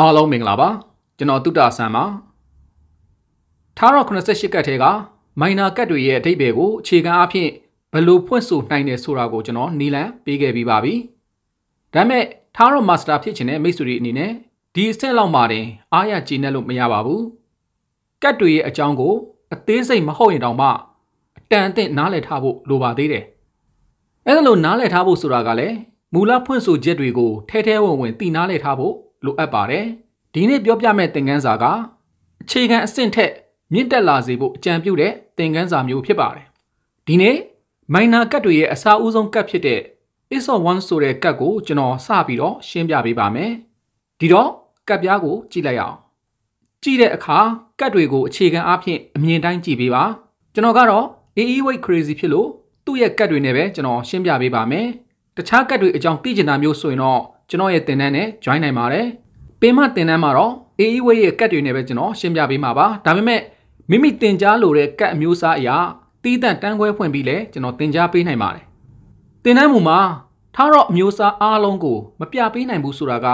အားလုံးမင်္ဂလာပါကျွန်တော်တုတ္တဆန်ပါထားတော့88ကတ်ထဲကမိုင်နာကတ်တွေရဲ့အဓိပ္ပာယ်ကိုအခြေခံအဖြစ်ဘယ်လိုဖွင့်ဆိုနိုင်တယ်ဆိုတာကိုကျွန်တော်နီလန်ပေးခဲ့ပြီးပါပြီဒါမဲ့ထားတော့မာစတာဖြစ်ချင်တဲ့မိတ်ဆွေတွေအနေနဲ့ဒီအဆင့်လောက်မှတင်အားရကြည်နက်လို့မရပါဘူးကတ်တွေရဲ့အကြောင်းကို အသေးစိတ်မဟုတ်ရင်တောင်မှအတန်အသင့်နားလည်ထားဖို့လိုပါသေးတယ်အဲဒါလိုနားလည်ထားဖို့ဆိုတာကလည်းမူလဖွင့်ဆိုချက်တွေကိုထဲထဲဝင်ဝင်သိနားလည်ထားဖို့လိုအပ်ပါတယ်။ဒီနေ့ပြောပြမယ့်သင်ခန်းစာကအခြေခံအဆင့်ထက်မြင့်တက်လာစေဖို့အကြံပြုတဲ့သင်ခန်းစာမျိုးဖြစ်ပါတယ်။ဒီနေ့မိုင်နာကတ်တွေရဲ့အစားအဦးဆုံးကတ်ဖြစ်တဲ့ is of 1ဆိုတဲ့ကတ်ကို ကျွန်တော်စပြီးတော့ရှင်းပြပေးပါမယ်။ဒီတော့ကတ်ပြားကို ကြည့်လိုက်အောင်။ကြည့်တဲ့အခါကတ်တွေကိုအခြေခံအားဖြင့်အမြင်တိုင်းကြည့်ပေးပါ။ကျွန်တော်ကတော့ AE weight crazy ဖြစ်လို့သူ့ရဲ့ကတ်တွေနဲ့ပဲကျွန်တော်ရှင်းပြပေးပါမယ်။တခြားကတ်တွေအကြောင်းသိချင်တာမျိုးဆိုရင်တော့ကျွန်တော်ရဲ့သင်တန်းနဲ့ join နိုင်ပါတယ်။င်မတင်တန်းမှာတော့ AE Way ရဲ့ကတ်တွေနဲ့ပဲကျွန်တော်ရှင်းပြပေးမှာပါဒါပေမဲ့မိမိတင် जा လိုတဲ့ကတ်အမျိုးအစားအရာတီးတန့်တန်းခွဲဖွင့်ပြီးလဲကျွန်တော်တင် जा ပေးနိုင်ပါတယ်တင်တန်းမူမှာထားတော့အမျိုးအစားအားလုံးကို မပြပေးနိုင်ဘူးဆိုတာက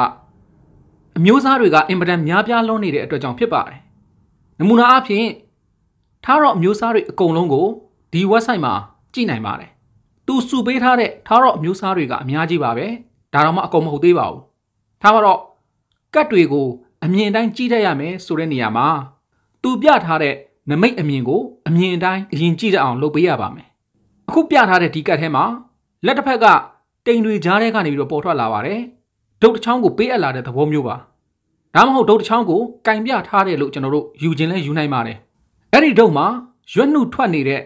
အမျိုးအစားတွေကအင်ပဒန်များပြားလွန်းနေတဲ့အတွက်ကြောင့်ဖြစ်ပါတယ်နမူနာအဖြစ်ထားတော့အမျိုးအစားတွေအကုန်လုံးကိုဒီ website မှာကြည့်နိုင်ပါတယ်သူစုပေးထားတဲ့ထားတော့အမျိုးအစားတွေကအများကြီးပါပဲဒါတော့မှအကုန်မဟုတ်သေးပါဘူးထားပါတော့ကတ်တွေကိုအမြင်တိုင်းကြည့်တတ်ရမယ်ဆိုတဲ့နေရာမှာသူပြထားတဲ့နမိတ်အမြင်ကိုအမြင်တိုင်းအရင်ကြည့်တတ်အောင်လုပ်ပေးရပါမယ်။အခုပြထားတဲ့ဒီကတ်ထဲမှာလက်တစ်ဖက်ကတိမ်တွေကြားထဲကနေပြီးတော့ပေါ်ထွက်လာပါတယ်။ဒုတ်တစ်ချောင်းကိုပေးအပ်လာတဲ့သဘောမျိုးပါ။ဒါမှမဟုတ်ဒုတ်တစ်ချောင်းကိုကင်ပြထားတယ်လို့ကျွန်တော်တို့ယူခြင်းလဲယူနိုင်ပါတယ်။အဲ့ဒီဒုတ်မှာရွက်နှုတ်ထွက်နေတဲ့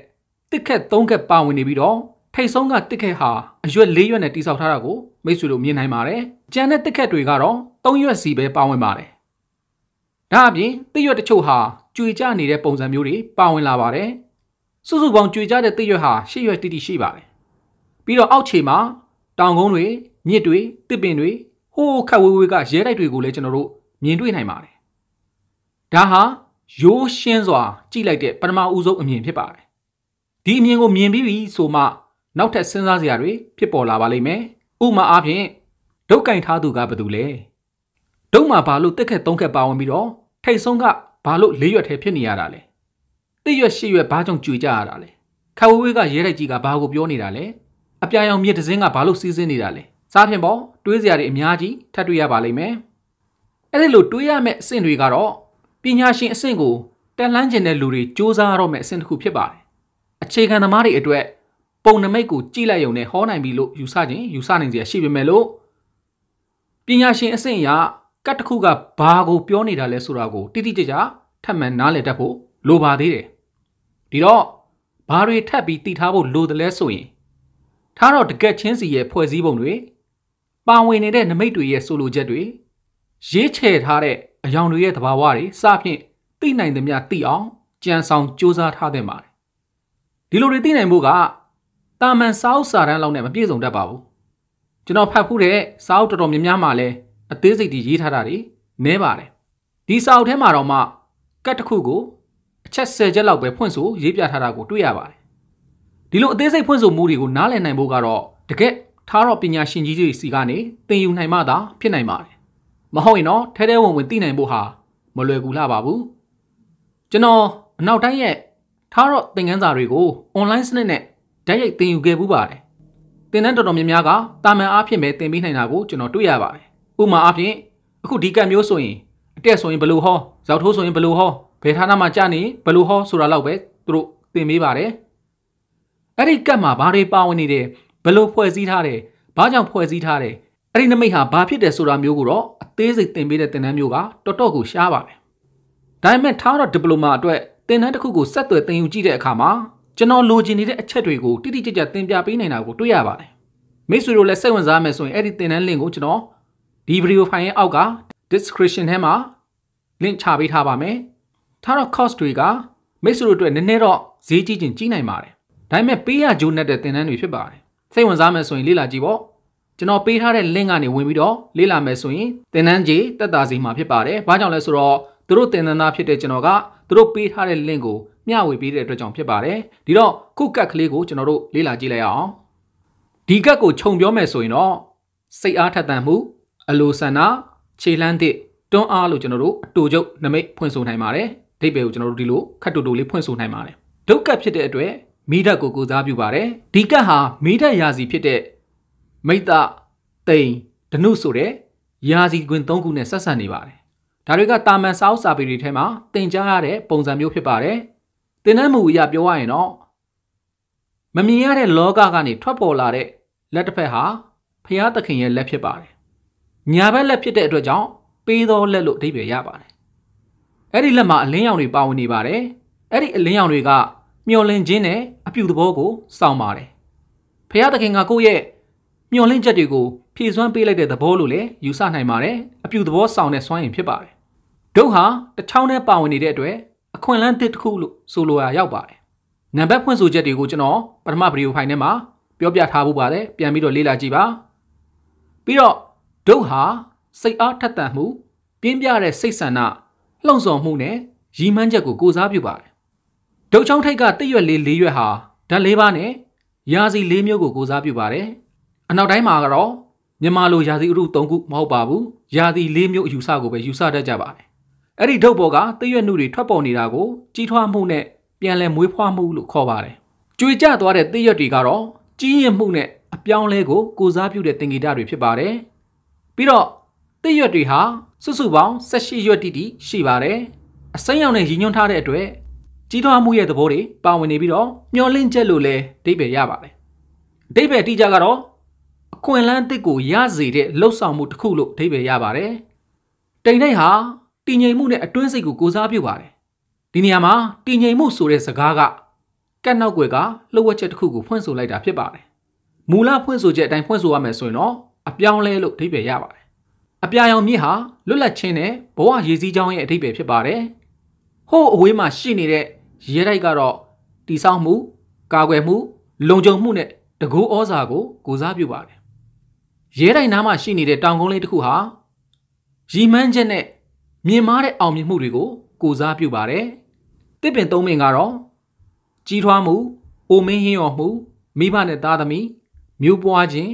တစ်ခက်သုံးခက်ပါဝင်နေပြီးတော့ထိတ်ဆုံးကတစ်ခက်ဟာအရွက်လေးရွက်နဲ့တိဆောက်ထားတာကိုမိတ်ဆွေတို့မြင်နိုင်ပါတယ်။ကြံတဲ့တစ်ခက်တွေကတော့၃ရွက်စီပဲပါဝင်ပါတယ်။ဒါအပြင်သစ်ရွက်တချို့ဟာကြွေကျနေတဲ့ပုံစံမျိုးတွေပါဝင်လာပါတယ်။စုစုပေါင်းကြွေကျတဲ့သစ်ရွက်ဟာ၈ရွက်တိတိရှိပါတယ်။ပြီးတော့အောက်ခြေမှာ တောင်ကုန်းတွေမြစ်တွေတစ်ပင်တွေဟိုးခတ်ဝေးဝေးကရဲတိုက်တွေကိုလည်းကျွန်တော်တို့မြင်တွေ့နိုင်ပါတယ်။ဒါဟာရိုးရှင်းစွာကြည့်လိုက်တဲ့ပထမဦးဆုံးအမြင်ဖြစ်ပါတယ်။ဒီအမြင်ကိုမြင်ပြီးပြီဆိုမှနောက်ထပ်စဉ်းစားစရာတွေဖြစ်ပေါ်လာပါလိမ့်မယ်။ဥပမာအားဖြင့်ဒုက္ကင်ထားသူကဘယ်သူလဲဒုတ်မှာဘာလို့တက်ခက်သုံးခက်ပါဝင်ပြီးတော့ထိတ်ဆုံးကဘာလို့လေးရွက်ထဲဖြစ်နေရတာလဲတိရွက်ရှစ်ရွက်ဘာကြောင့်ကြွေကြရတာလဲခဝဝေးကရဲတိုက်ကြီးကဘာကိုပြောနေတာလဲအပြာရောင်မြစ်တစင်းကဘာလို့စီးစင်းနေတာလဲစားဖြင့်ပေါ့တွေးစရာတွေအများကြီးထပ်တွေ့ရပါလိမ့်မယ်အဲ့ဒီလိုတွေးရမယ့်အဆင့်တွေကတော့ပညာရှင်အဆင့်ကိုတက်လှမ်းကျင်တဲ့လူတွေစူးစမ်းရတော့မယ့်အဆင့်တစ်ခုဖြစ်ပါတယ်အခြေခံသမားတွေအတွက်ပုံနမိတ်ကိုကြည့်လိုက်ရုံနဲ့ဟောနိုင်ပြီလို့ယူဆခြင်းယူဆနိုင်စရာရှိပေမဲ့လို့ပညာရှင်အဆင့်အရကတ်တစ်ခုကဘာကိုပြောနေတာလဲဆိုတာကိုတိတိကျကျထပ်မံနားလည်တတ်ဖို့လိုပါသေးတယ်ဒီတော့ဘာတွေထပ်ပြီးတည်ထားဖို့လိုတယ်လဲဆိုရင်ထားတော့တကက်ချင်းစီရဲ့ဖွဲ့စည်းပုံတွေပါဝင်နေတဲ့နမိတ်တွေရဲ့ဆိုလိုချက်တွေရေးချယ်ထားတဲ့အယောင်တွေရဲ့သဘာဝတွေစဖြင့်သိနိုင်သမျှသိအောင်ကြံဆောင်စ조사ထားတဲ့ပါတယ်ဒီလိုတွေသိနိုင်ဖို့ကတာမန်စာအုပ်စာတမ်းလောက်နဲ့မပြည့်စုံတတ်ပါဘူးကျွန်တော်ဖတ်ဖူးတဲ့စာအုပ်တော်တော်များများမှလည်းအသေးစိတ်တွေရေးထားတာတွေနည်းပါတယ်ဒီစာအုပ်ထဲမှာတော့မှ ကတ်တစ်ခုကိုအချက်၁၀ချက်လောက်ပဲဖွင့်ဆိုရေးပြထားတာကိုတွေ့ရပါတယ်ဒီလိုအသေးစိတ်ဖွင့်ဆိုမှုတွေကိုနားလည်နိုင်ဖို့ကတော့တကယ်ထားတော့ပညာရှင်ကြီးတွေစီကနေသင်ယူနိုင်မှသာဖြစ်နိုင်ပါတယ်မဟုတ်ရင်တော့ထဲထဲဝင်ဝင်သိနိုင်ဖို့ဟာမလွယ်ကူလာပါဘူးကျွန်တော်အနောက်တိုင်းရဲ့ထားတော့သင်ခန်းစာတွေကို online စနစ်နဲ့ဓာတ်ရိုက်သင်ယူခဲ့ပူးပါတယ်သင်တန်းတော်တော်များများကတာမန်အားဖြင့်ပဲသင်ပေးနိုင်တာကိုကျွန်တော်တွေ့ရပါတယ်ဥမာအပြင်အခုဒီကတ်မျိုးဆိုရင်အတက်ဆိုရင်ဘယ်လိုဟောဇောက်ထိုးဆိုရင်ဘယ်လိုဟောဘယ်ဌာနမှာကြာနေဘယ်လိုဟောဆိုတာလောက်ပဲသူတို့သင်ပေးပါတယ်အဲ့ဒီကတ်မှာဘာတွေပါဝင်နေတယ်ဘယ်လိုဖွဲ့စည်းထားတယ်ဘာကြောင့်ဖွဲ့စည်းထားတယ်အဲ့ဒီနမိတ်ဟာဘာဖြစ်တယ်ဆိုတာမျိုးကိုတော့အသေးစိတ်သင်ပေးတဲ့သင်တန်းမျိုးကတော်တော်ကိုရှားပါပဲဒါပေမဲ့ထားတော့ဒီပလိုမာအတွက်သင်တန်းတစ်ခုကိုဆက်သွယ်သင်ယူကြည့်တဲ့အခါမှာကျွန်တော်လိုချင်နေတဲ့အချက်တွေကိုတိတိကျကျသင်ပြပေးနိုင်တာကိုတွေ့ရပါတယ်မိတ်ဆွေတို့လည်းစိတ်ဝင်စားမယ်ဆိုရင်အဲ့ဒီသင်တန်း link ကိုကျွန်တော်ဒီဗီဒီယိုဖိုင်ရဲ့အောက်က description ထဲမှာ link ချပေးထားပါမယ်။ထားတော့ cost တွေကမိတ်ဆွေတို့အတွက်နည်းနည်းတော့ဈေးကြီးချင်းကြီးနိုင်ပါတယ်။ဒါပေမဲ့ပေးရဂျိုးနဲ့တဲ့သင်တန်းတွေဖြစ်ပါတယ်။စိတ်ဝင်စားမယ်ဆိုရင်လေ့လာကြည့်ပေါ့။ကျွန်တော်ပေးထားတဲ့ link ကနေဝင်ပြီးတော့လေ့လာမယ်ဆိုရင်သင်တန်းကြီးတက်တာစီမှာဖြစ်ပါတယ်။ဘာကြောင့်လဲဆိုတော့သူတို့သင်တန်းသားဖြစ်တဲ့ကျွန်တော်ကသူတို့ပေးထားတဲ့ link ကိုမျှဝေပေးတဲ့အတွက်ကြောင့်ဖြစ်ပါတယ်။ဒီတော့ခုကတ်ကလေးကိုကျွန်တော်တို့လေ့လာကြည့်လိုက်အောင်။ဒီကတ်ကိုခြုံပြောမယ်ဆိုရင်တော့စိတ်အားထက်သန်မှုအလိုဆန္ဒခြေလှမ်းသစ်တွန်းအားလို့ကျွန်တော်တို့အတူချုပ်နမိတ်ဖွင့်ဆိုနိုင်ပါတယ်။ဒိဗေကိုကျွန်တော်တို့ဒီလိုခတ်တူတူလေးဖွင့်ဆိုနိုင်ပါတယ်။ဒုက္ခဖြစ်တဲ့အတွက်မိဓာတ်ကိုကိုစားပြုပါတယ်။ဒီကတ်ဟာမိဓာတ်ရာစီဖြစ်တဲ့မိတ္တတိန်ဓနုဆိုတဲ့ရာစီကွင်၃ခုနဲ့ဆက်ဆံနေပါတယ်။ဒါတွေကတာမန်စာအုပ်စာပေတွေထဲမှာသင်ကြားရတဲ့ပုံစံမျိုးဖြစ်ပါတယ်။သင်တန်းမူအရပြောရရင်တော့မမြင်ရတဲ့လောကကနေထွက်ပေါ်လာတဲ့လက်တစ်ဖက်ဟာဖျားသခင်ရဲ့လက်ဖြစ်ပါတယ်ညာဘက်လက်ဖြစ်တဲ့အတွက်ကြောင့်ပေးသောလက်လို့အဓိပ္ပာယ်ရပါတယ်။အဲ့ဒီလက်မှာအလင်းရောင်တွေပါဝင်နေပါတယ်။အဲ့ဒီအလင်းရောင်တွေကမျောလင်းခြင်းနဲ့အပြုသဘောကိုစောင့်ပါတယ်။ဖရာသခင်ကကိုယ့်ရဲ့မျောလင်းချက်တွေကိုဖြည့်စွမ်းပေးလိုက်တဲ့သဘောလို့လည်းယူဆနိုင်ပါတယ်။အပြုသဘောစောင့်တဲ့စွမ်းရည်ဖြစ်ပါတယ်။ဒုက္ခတချောင်းနဲ့ပါဝင်နေတဲ့အတွက်အခွင့်အလမ်းတစ်ခုလို့ဆိုလိုရာရောက်ပါတယ်။နံပါတ်ဖွင့်ဆိုချက်တွေကိုကျွန်တော်ပထမဗီဒီယိုဖိုင်ထဲမှာပြောပြထားဖို့ပါတယ်။ပြန်ပြီးတော့လေ့လာကြည့်ပါ။ပြီးတော့ဒုတ်ဟာ စိတ်အားထက်သန်မှုပြင်းပြတဲ့စိတ်ဆန္ဒလှုံ့ဆော်မှုနဲ့ရည်မှန်းချက်ကိုကိုစားပြုပါတယ်။ဒုတ်ချောင်းထိပ်ကတစ်ရွက်လေးလေးရွက်ဟာဓာတ်လေးပါးနဲ့ရာစီလေးမျိုးကိုကိုစားပြုပါတယ်။အနောက်တိုင်းမှာကတော့မြန်မာလိုရာစီဥတု၃ခုမဟုတ်ပါဘူး။ရာစီလေးမျိုးအယူဆကိုပဲယူဆတတ်ကြပါတယ်။အဲ့ဒီဒုတ်ပေါ်ကတစ်ရွက်နှုတွေထွက်ပေါ်နေတာကိုကြီးထွားမှုနဲ့ပြန်လည်မွေးဖွားမှုလို့ခေါ်ပါတယ်။ကြွေကျသွားတဲ့တစ်ရွက်တွေကတော့ကြီးရင်မှုနဲ့အပြောင်းလဲကိုကိုစားပြုတဲ့သင်္ကေတတွေဖြစ်ပါတယ်။ပြီးတော့တစ်ရွက်တွေဟာစုစုပေါင်း18ရွက်တိတိရှိပါတယ်အစိမ်းရောင်နဲ့ရည်ညွှန်းထားတဲ့အတွက်ကြီးထွားမှုရဲ့သဘောတွေပါဝင်နေပြီးတော့မျောလင့်ချက်လို့လည်းအဓိပ္ပာယ်ရပါတယ်အဓိပ္ပာယ်တိကျကတော့အခွင့်အလမ်းတစ်ကိုရစေတဲ့လှုပ်ဆောင်မှုတစ်ခုလို့အဓိပ္ပာယ်ရပါတယ်တိမ်တိုက်ဟာတည်ငြိမ်မှုနဲ့အတွင်းစိတ်ကိုကိုစားပြုပါတယ်ဒီနေရာမှာတည်ငြိမ်မှုဆိုတဲ့စကားကကက်နောက်ွယ်ကလှုပ်ဝက်ချက်တစ်ခုကိုဖွင့်ဆိုလိုက်တာဖြစ်ပါတယ်မူလဖွင့်ဆိုချက်အတိုင်းဖွင့်ဆိုရမယ်ဆိုရင်တော့အပြောင်းလဲလို့အဓိပ္ပာယ်ရပါတယ်။အပြာရောင်မြစ်ဟာလွတ်လပ်ခြင်းနဲ့ဘဝရည်စည်းကြောင်းရဲ့အဓိပ္ပာယ်ဖြစ်ပါတယ်။ဟိုးအဝေးမှာရှိနေတဲ့ရဲတိုက်ကတော့တိဆောက်မှု ကာကွယ်မှု လုံခြုံမှုနဲ့တကူဩဇာကို ကိုစားပြုပါတယ်။ရဲတိုက်နားမှာရှိနေတဲ့တောင်ကုန်းလေးတစ်ခုဟာရီမန်းချက်နဲ့မြင်မာတဲ့အောင်မြင်မှုတွေကိုကိုစားပြုပါတယ်။တစ်ပင်သုံးပင်ကတော့ကြီးထွားမှုအိုမင်းဟင်းရော်မှုမိဘနဲ့သားသမီးမျိုးပွားခြင်း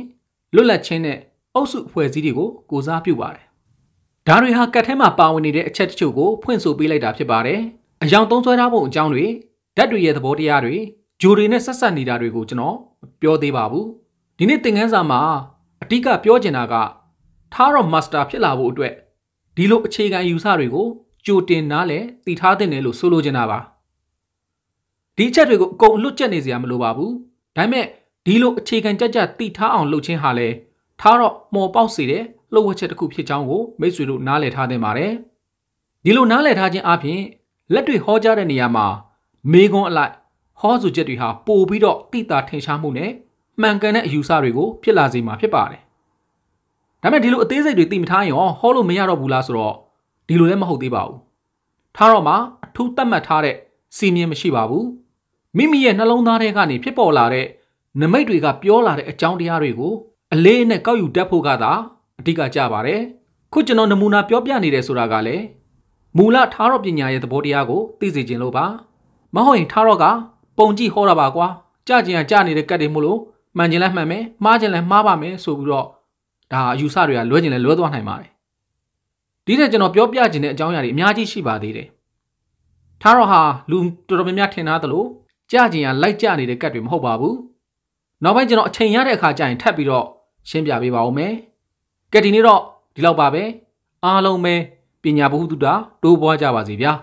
လွတ်လပ်ခြင်းနဲ့အုပ်စုအဖွဲ့အစည်းတွေကိုကိုစားပြုပါတယ်။ဒါတွေဟာကတ်ထဲမှာပါဝင်နေတဲ့အချက်တချို့ကိုဖွင့်ဆိုပေးလိုက်တာဖြစ်ပါတယ်။အယောင်သုံးဆွဲထားပုံအကြောင်းတွေဓာတ်တွေရဲ့သဘောတရားတွေဂျိုတွေနဲ့ဆက်ဆက်နေတာတွေကိုကျွန်တော်ပြောသေးပါဘူး။ဒီနေ့သင်ခန်းစာမှာအတိအကပြောချင်တာကထားတော့မာစတာဖြစ်လာဖို့အတွက်ဒီလိုအခြေခံယူဆတွေကိုကြိုတင်နားလည်သိထားတဲ့နယ်လို့ဆိုလိုချင်တာပါ။ဒီအချက်တွေကိုအကုန်လွတ်ကျက်နေစရာမလိုပါဘူး။ဒါပေမဲ့ဒီလိုအခြေခံကြကြတိထားအောင်လုပ်ခြင်းဟာလဲထားတော့မော်ပေါက်စေတဲ့လှုပ်ဝက်ချက်တစ်ခုဖြစ်ကြောင်းကိုမိတ်ဆွေတို့နားလည်ထားသင့်ပါတယ်ဒီလိုနားလည်ထားခြင်းအပြင်လက်တွေဟောကြားတဲ့နေရာမှာမေကွန်းအလိုက် ဟောဆိုချက်တွေဟာပိုပြီးတော့တိတာထင်ရှားမှုနဲ့မှန်ကန်တဲ့အယူဆတွေကို ဖြစ်လာစေမှာဖြစ်ပါတယ်ဒါပေမဲ့ဒီလိုအသေးစိတ်တွေသိမထားရင်ဟောလို့မရတော့ဘူးလားဆိုတော့ဒီလိုလည်းမဟုတ်သေးပါဘူးထားတော့မှအထူးသတ်မှတ်ထားတဲ့စီမင်းမရှိပါဘူးမိမိရဲ့နှလုံးသားထဲကနေဖြစ်ပေါ်လာတဲ့နမိတ်တွေကပြောလာတဲ့အကြောင်းတရားတွေကိုအလေးနဲ့ကောက်ယူတတ်ဖို့ကသာအဓိကကြပါတယ်ခုကျွန်တော်နမူနာပြောပြနေတယ်ဆိုတာကလည်းမူလထာရော့ပညာရဲ့သဘောတရားကိုသိစေခြင်းလို့ပါ မဟုတ်ရင်ထာရော့ကပုံကြည့်ဟောတာပါကွာကြကြင်ကကြနေတဲ့ကတ်တွေမို့လို့မှန်ခြင်းလဲမှန်မယ်မှားခြင်းလဲမှားပါမယ်ဆိုပြီးတော့ဒါအယူဆတွေကလွဲခြင်းလဲလွဲသွားနိုင်ပါတယ်ဒီတဲ့ကျွန်တော်ပြောပြခြင်းတဲ့အကြောင်းအရာတွေအများကြီးရှိပါသေးတယ်ထာရော့ဟာလူတော်တော်များများထင်သားသလိုကြကြင်ကလိုက်ကြနေတဲ့ကတ်တွေမဟုတ်ပါဘူးနောက်ပိုင်းကျွန်တော်အချိန်ရတဲ့အခါကျရင်ထပ်ပြီးတော့ရှင်းပြပေးပါဦးမယ်ကဲဒီနေ့တော့ဒီလောက်ပါပဲအားလုံးပဲပညာဘုဟုတုတာတိုးပွားကြပါစေဗျာ